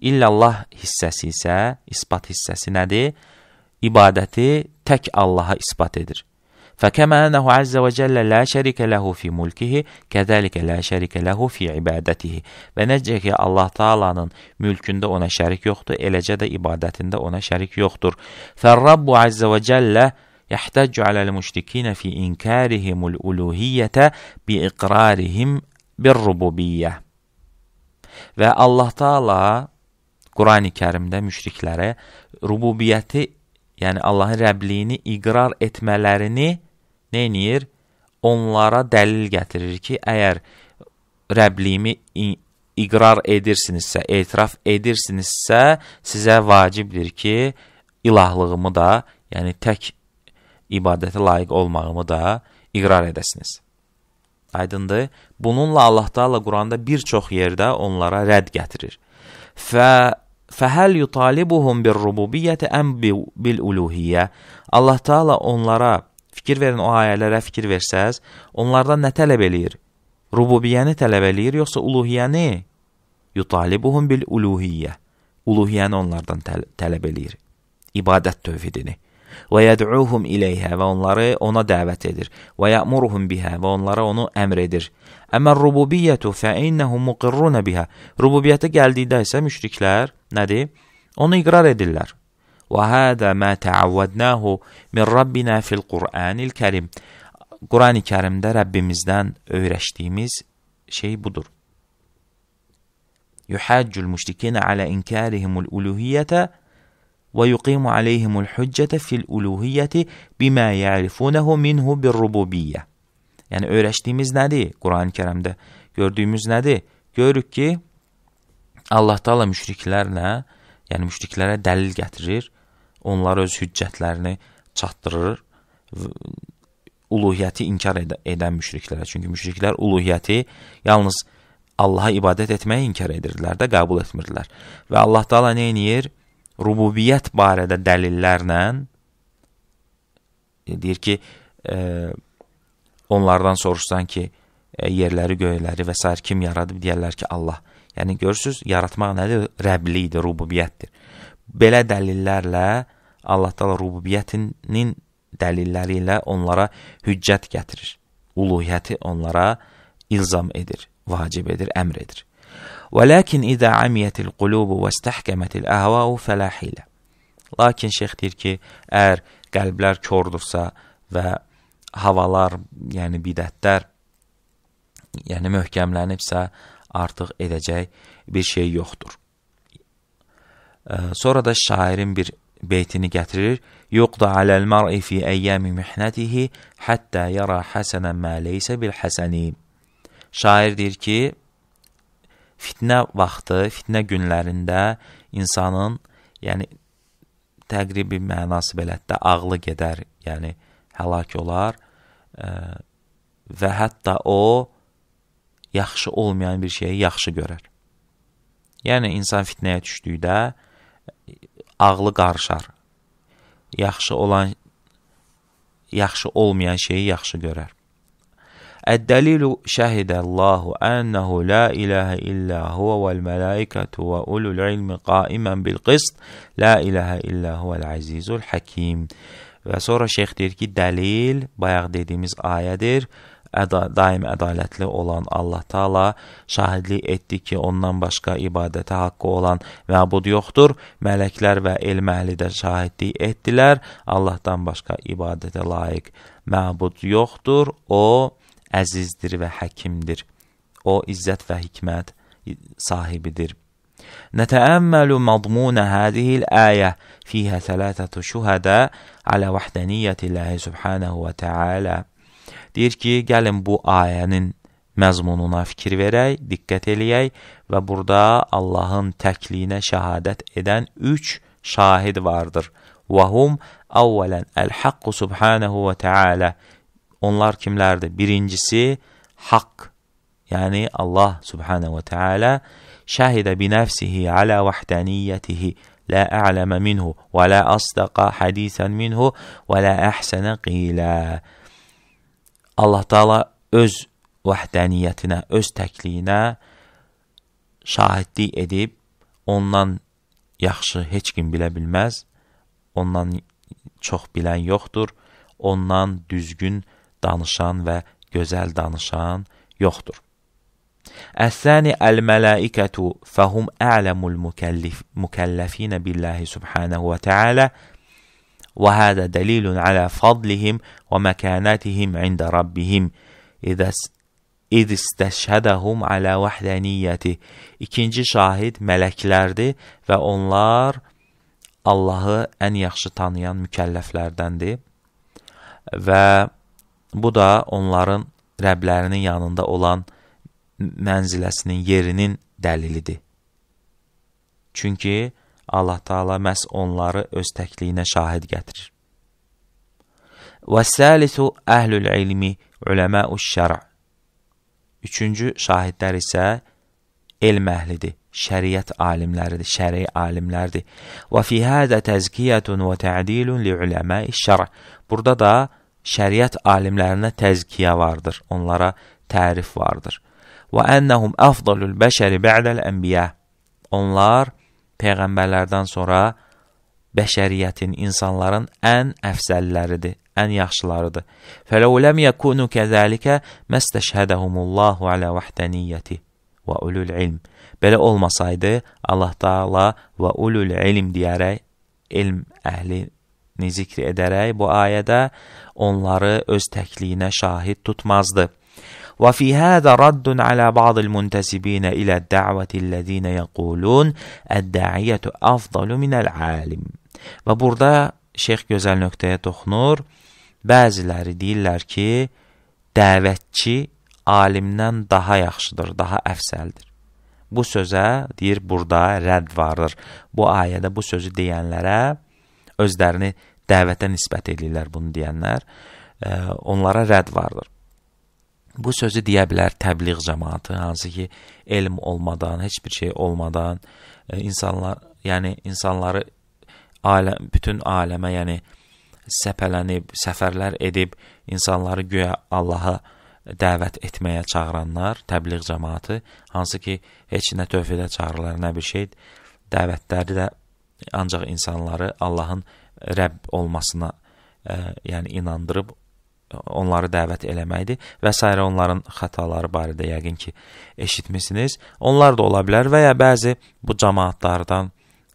İllallah hissəsi isə, isbat hissəsi nədir? İbadəti tək Allaha isbat edir. Fəkəmə ənəhu əzzə və cəllə lə şərikə ləhu fi mülkihi, kədəlikə lə şərikə ləhu fi ibadətihi. Və necə ki, Allah Taalanın mülkündə ona şərik yoxdur, eləcə də ibadətində ona şərik yoxdur. Fərrabbu əzzə və cəllə يحتج على المشركين في إنكارهم الuluhiyete بإقرارهم بالrububiyye. Ve Allah Teala Kur'an-ı Kerim'de müşriklere rububiyeti yani Allahın Rəbliyini iqrar etmələrini nə eləyir? Onlara dəlil gətirir ki, əgər Rəbliyimi iqrar edirsinizsə, etiraf edirsinizsə, sizə vacibdir ki, ilahlığımı da, yəni tək ibadətə layiq olmağımı da iqrar edəsiniz. Aydındır? Bununla Allah Taala Quranda bir çox yerdə onlara rədd gətirir. Fə fəhəl yutalibuhum birrububiyyəti əm bil-uluhiyyə. Allah Taala onlara fikir verin o ayələrə fikir versəz, onlardan nə tələb eləyir? Rububiyyəni tələb eləyir yoxsa uluhiyyəni? Yutalibuhum bil-uluhiyyə. Uluhiyyəni onlardan təl tələb eləyir. İbadət tövhidini və yəd'uhum iləyhə və onları ona dəvət edir və yəmuruhum bihə və onlara onu əmr edir. Əmə rububiyyətu fə innəhum muqirrunə bihə. Rububiyyətə gəldikdə isə müşriklər nədir? Onu iqrar edirlər. Və hədə mə təavvədnəhu min Rabbinə fil Qur'anil kərim. Qurani kərimdə Rəbbimizdən öyrəşdiyimiz şey budur. Yuhaccul müşrikinə alə inkarihimul uluhiyyətə ويقيم عليهم الhüccete fil uluhiyyəti bimə ya'rifunahu minhu bir rububiyyə. Yəni öyrəşdiyimiz nədir? Qurani-Kərimdə gördüyümüz nədir? Görürük ki, Allah Taala müşriklərlə, yəni müşriklərə dəlil gətirir, onlara öz hüccətlərini çatdırır. Uluhiyyəti inkar ed edən müşriklərə. Çünki müşriklər uluhiyyəti yalnız Allaha ibadət etməyi inkar edirdilər də, qəbul etmirdilər. Və Allah Taala nə edir? rububiyyət barədə dəlillərlə e, deyir ki, e, onlardan soruşsan ki, e, yerləri, göyləri və s. kim yaradıb, deyərlər ki, Allah. Yəni, görürsünüz, yaratmaq nədir? Rəblidir, rububiyyətdir. Belə dəlillərlə, Allah dala rububiyyətinin dəlilləri ilə onlara hüccət gətirir. Uluhiyyəti onlara ilzam edir, vacib edir, əmr edir. ولكن إذا عميت القلوب واستحكمت الأهواء فلا حيلة lakin şeyx deyir ki əgər qəlblər kördürsə və havalar yəni bidətlər yəni möhkəmlənibsə artıq edəcək bir şey yoxdur sonra da şairin bir beytini gətirir. Yuqda aləl mar'i fi ayyami mihnatihi hatta yara hasanan ma leysa bil hasani. Şair deyir ki, fitnə vaxtı, fitnə günlərində insanın, yəni təqribi mənası belətdə ağlı gedər, yəni həlak olar ə, e, və hətta o yaxşı olmayan bir şeyi yaxşı görər. Yəni insan fitnəyə düşdükdə e, ağlı qarışar. Yaxşı olan yaxşı olmayan şeyi yaxşı görər. Əd-dəlilu şəhidəllahu ənəhu la iləhə illə huvə vəl mələikətü və ulul ilmi qaimən bil qist la iləhə illə huvəl əzizul həkim. Və sonra şeyx deyir ki, dəlil bayaq dediyimiz ayədir. Əda, daim ədalətli olan Allah Taala şahidlik etdi ki, ondan başqa ibadətə haqqı olan məbud yoxdur. Mələklər və elm əhli də şahidlik etdilər. Allahdan başqa ibadətə layiq məbud yoxdur. O əzizdir və həkimdir. O, izzət və hikmət sahibidir. نتأمل مضمون هذه الآية فيها ثلاثة شهداء على وحدانية الله سبحانه وتعالى Deyir ki, gəlin bu ayənin məzmununa fikir verək, diqqət eləyək və burada Allahın təkliyinə şəhadət edən üç şahid vardır. وهم أولا الحق سبحانه وتعالى Onlar kimlerdi? Birincisi hak yani Allah subhanehu ve teala şahide bi nefsihi ala vahdaniyetihi la a'leme minhu ve la asdaka hadisen minhu ve la ehsene qila. Allah Teala öz vahdaniyyətinə, öz təkliyinə şahidlik edib, ondan yaxşı heç kim bilə bilməz, ondan çox bilən yoxdur, ondan düzgün danışan və gözəl danışan yoxdur. Əs-sani əl-mələikətü fəhum ələmul mükəlləfinə billahi subhanəhu və tealə və hədə dəlilun alə fadlihim və məkanətihim ində Rabbihim İd istəşhədəhum alə vəhdəniyyəti İkinci şahid mələklərdir və onlar Allahı ən yaxşı tanıyan mükəlləflərdəndir və Bu da onların Rəblərinin yanında olan mənziləsinin, yerinin dəlilidir. Çünki Allah Taala məhz onları öz təkliyinə şahid gətirir. Və səlisu əhlül ilmi, uləməuş şərə. Üçüncü şahidlər isə elm əhlidir, şəriət alimləridir, şəri alimlərdir. Və fi hədə təzkiyətun və tə'dilun li uləməi şərə. Burada da şəriət alimlərinə təzkiyə vardır, onlara tərif vardır. Və ennəhum əfdalul bəşəri bə'dəl ənbiyə. Onlar peyğəmbərlərdən sonra bəşəriyyətin, insanların ən əfsəlləridir, ən yaxşılarıdır. Fələu ləm yəkunu kəzəlikə məstəşhədəhumullahu alə vəhdəniyyəti və ulul ilm. Belə olmasaydı, Allah Taala və ulul ilm deyərək elm əhli ayətini zikr edərək bu ayədə onları öz təkliyinə şahid tutmazdı. وفي هذا رد على بعض المنتسبين إلى الدعوة الذين يقولون الداعية أفضل من العالم Və burada şeyx gözəl nöqtəyə toxunur. Bəziləri deyirlər ki, dəvətçi alimdən daha yaxşıdır, daha əfsəldir. Bu sözə deyir burada rədd vardır. Bu ayədə bu sözü deyənlərə özlərini dəvətə nisbət edirlər bunu deyənlər, onlara rədd vardır. Bu sözü deyə bilər təbliğ cəmaatı, hansı ki, elm olmadan, heç bir şey olmadan insanlar, yəni insanları aləm, bütün aləmə, yəni səpələnib, səfərlər edib insanları göyə Allaha dəvət etməyə çağıranlar, təbliğ cəmaatı, hansı ki, heç nə tövhidə çağırırlar, nə bir şey, dəvətləri də ancaq insanları Allahın Rəbb olmasına ə, e, yəni inandırıb e, onları dəvət eləməkdir və s. onların xətaları barədə yəqin ki, eşitmisiniz. Onlar da ola bilər və ya bəzi bu cəmaatlardan,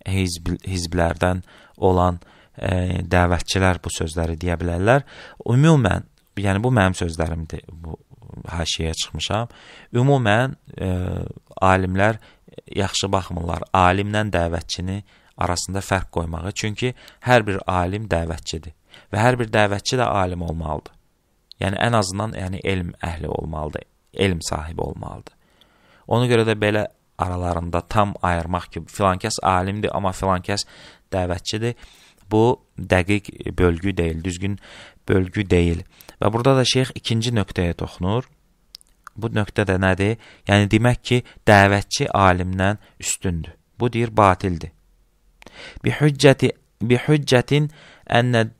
hizb, hizblərdən olan ə, e, dəvətçilər bu sözləri deyə bilərlər. Ümumən, yəni bu mənim sözlərimdir, bu haşiyə çıxmışam. Ümumən ə, alimlər yaxşı baxmırlar. Alimlə dəvətçini arasında fərq qoymağı, çünki hər bir alim dəvətçidir və hər bir dəvətçi də alim olmalıdır. Yəni ən azından yəni elm əhli olmalıdır, elm sahibi olmalıdır. Ona görə də belə aralarında tam ayırmaq ki, filan kəs alimdir, amma filan kəs dəvətçidir. Bu dəqiq bölgü deyil, düzgün bölgü deyil. Və burada da şeyx ikinci nöqtəyə toxunur. Bu nöqtə də nədir? Yəni demək ki, dəvətçi alimdən üstündür. Bu deyir batildir. بحجة, بحجة أن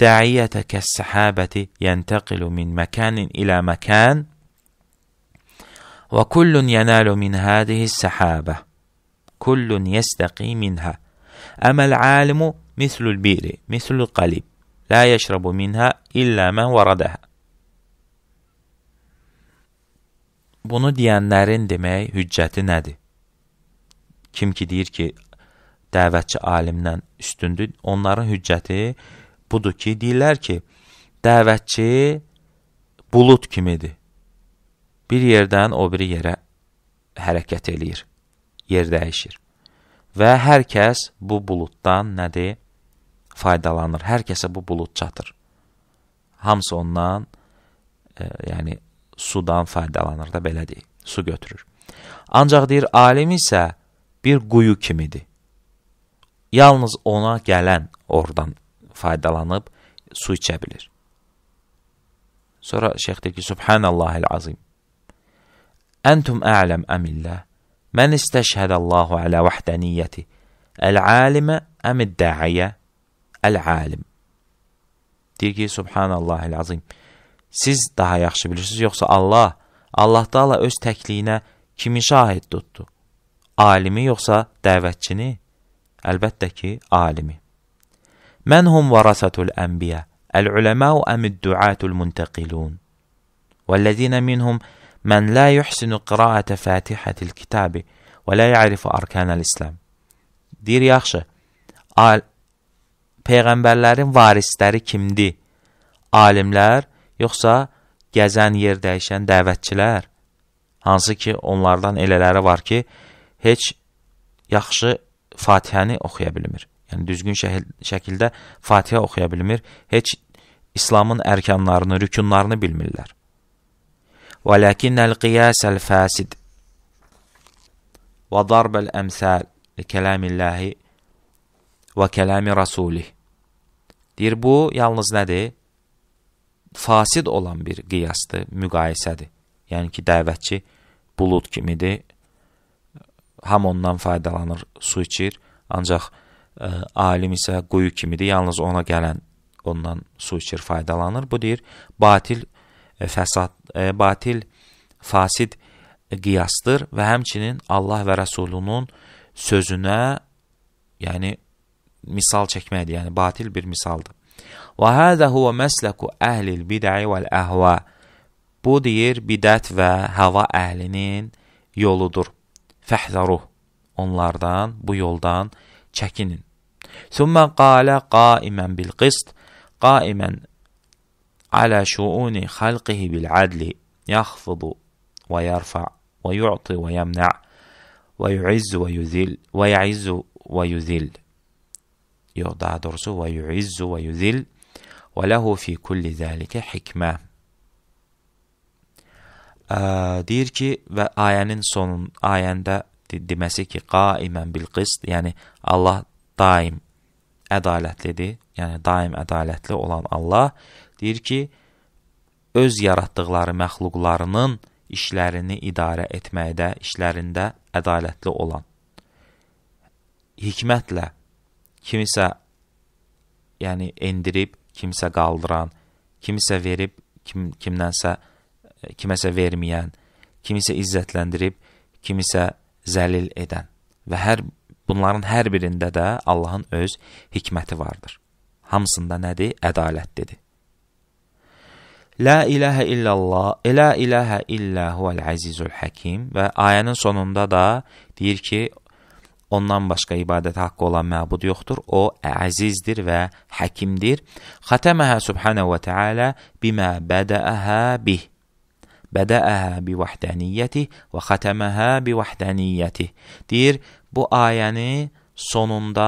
الداعية كالسحابة ينتقل من مكان إلى مكان وكل ينال من هذه السحابة كل يستقي منها أما العالم مثل البئر مثل القليب لا يشرب منها إلا من وردها bunu diyenlerin demeye hücceti nedir? Kim ki deyir ki dəvətçi alimdən üstündür. Onların hüccəti budur ki, deyirlər ki, dəvətçi bulud kimidir. Bir yerdən o biri yerə hərəkət eləyir, yer dəyişir. Və hər kəs bu buluddan nədir? Faydalanır. Hər kəsə bu bulud çatır. Hamısı ondan, e, yəni sudan faydalanır da, belə deyil, su götürür. Ancaq deyir, alim isə bir quyu kimidir yalnız ona gələn oradan faydalanıb su içə bilir. Sonra şeyx deyir ki, Subhanallahil azim. Əntum ələm əmilləh. Mən istəşhədəllahu alə vəhdəniyyəti. Əl-alimə əmid-dəiyə. Əl-alim. Deyir ki, Subhanallahil azim. Siz daha yaxşı bilirsiniz, yoxsa Allah, Allah da Allah öz təkliyinə kimi şahid tutdu? Alimi yoxsa dəvətçini? Əlbəttə ki, alimi. Mən hum varasatul ənbiyə, əl-uləməu əmid-duatul muntəqilun. Vəl-ləzinə minhum mən lə yuhsinu qiraətə fətihətil kitabi və lə yərifu arkanəl İslam. Deyir, yaxşı, al peyğəmbərlərin varisləri kimdir? Alimlər, yoxsa gəzən yer dəyişən dəvətçilər? Hansı ki, onlardan elələri var ki, heç yaxşı Fatihəni oxuya bilmir. Yəni düzgün şəkildə Fatihə oxuya bilmir. Heç İslamın ərkanlarını, rükunlarını bilmirlər. Və ləkinnəl qiyasəl fəsid və darbəl əmsəl li kələmilləhi və kələmi rasulih. Deyir, bu yalnız nədir? Fasid olan bir qiyasdır, müqayisədir. Yəni ki, dəvətçi bulud kimidir, ham ondan faydalanır, su içir. Ancaq ə, e, alim isə quyu kimidir, yalnız ona gələn ondan su içir, faydalanır. Bu deyir, batil ə, e, fəsad, ə, e, batil fasid qiyasdır və həmçinin Allah və Rəsulunun sözünə, yəni misal çəkməkdir, yəni batil bir misaldır. Və hədə huvə məsləku əhlil bidəi vəl əhvə. Bu deyir, bidət və həva əhlinin yoludur. Fəhzəruh. Onlardan, bu yoldan çəkinin. Summa qala qaimən bil qist, qaimən ala şuuni xalqihi bil adli, yaxfıdu və yarfa və yu'ti və yəmnə və yu'izzu və yüzil və yu'izzu və yüzil. Yox, daha doğrusu və yu'izzu və yüzil və lehu fi kulli zəlikə hikmə. ə, deyir ki və ayənin sonun ayəndə deməsi ki qaimən bil qist, yəni Allah daim ədalətlidir. Yəni daim ədalətli olan Allah deyir ki öz yaratdıqları məxluqlarının işlərini idarə etməkdə, işlərində ədalətli olan hikmətlə kimisə yəni endirib, kimsə qaldıran, kimsə verib, kim kimdənsə E, kiməsə verməyən, kimisə izzətləndirib, kimisə zəlil edən və hər bunların hər birində də Allahın öz hikməti vardır. Hamısında nədir? Ədalət dedi. La ilahə illallah, la ilahə illə huvel əzizul həkim və ayənin sonunda da deyir ki, ondan başqa ibadət haqqı olan məbud yoxdur. O əzizdir və həkimdir. Xatəməhə subhanə və təala bimə bədəəhə bih. Bədəəhə bi vəhdəniyyəti və xətəməhə bi vəhdəniyyəti. Deyir, bu ayəni sonunda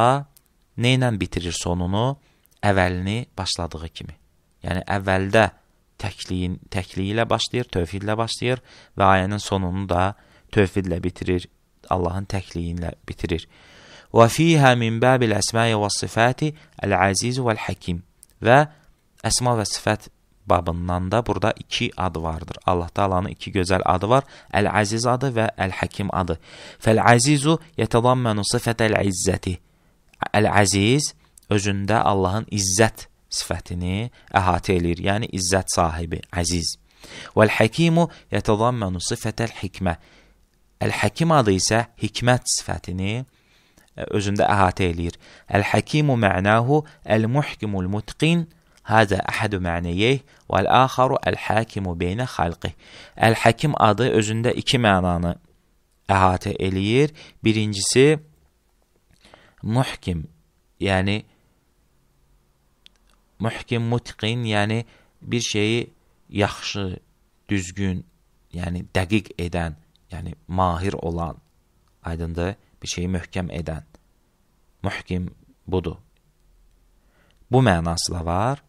nə ilə bitirir sonunu? Əvəlini başladığı kimi. Yəni, əvvəldə təkliyin, təkliyi ilə başlayır, tövhidlə başlayır və ayənin sonunu da tövhidlə bitirir, Allahın təkliyi ilə bitirir. Və fihə min bəbil əsməyə və sifəti əl-əziz vəl-həkim və əsma və sifət babından da burada iki ad vardır. Allah Taala'nın iki gözəl adı var. Əl-Əziz adı və Əl-Həkim adı. Fəl-Əzizu yetadammanu sifətəl izzəti. Əl-Əziz özündə Allahın izzət sifətini əhatə eləyir. Yəni izzət sahibi, əziz. Vəl-Həkimu yetadammanu sifətəl hikmə. Əl-Həkim adı isə hikmət sifətini e, özündə əhatə eləyir. Əl-Həkimu mə'nahu əl-muhkimul mutqin. Hada əhədu məniyey və l-axaru əl-hakimu beynə xalqi. Əl-hakim adı özündə iki mənanı əhatə eləyir. Birincisi, muhkim, yəni muhkim, mutqin, yəni bir şeyi yaxşı, düzgün, yəni dəqiq edən, yəni mahir olan, aydındır, bir şeyi möhkəm edən. Muhkim budur. Bu mənası da var.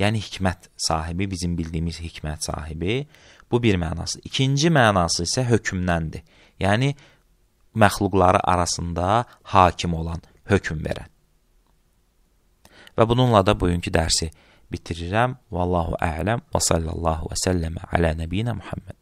Yəni hikmət sahibi, bizim bildiyimiz hikmət sahibi. Bu bir mənası. İkinci mənası isə hökmdəndir. Yəni məxluqları arasında hakim olan, hökm verən. Və bununla da bugünkü dərsi bitirirəm. Vallahu a'lam və sallallahu və səlləmə alə nəbiyinə Muhammed.